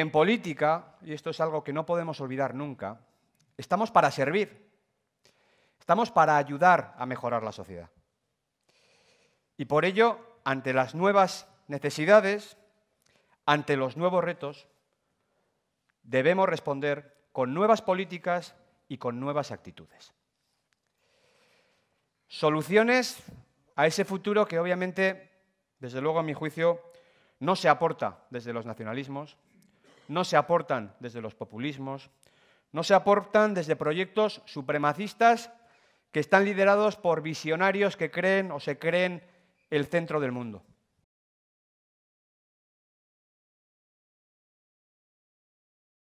En política, y esto es algo que no podemos olvidar nunca, estamos para servir, estamos para ayudar a mejorar la sociedad. Y por ello, ante las nuevas necesidades, ante los nuevos retos, debemos responder con nuevas políticas y con nuevas actitudes. Soluciones a ese futuro que obviamente, desde luego a mi juicio, no se aporta desde los nacionalismos, no se aportan desde los populismos, no se aportan desde proyectos supremacistas que están liderados por visionarios que creen o se creen el centro del mundo.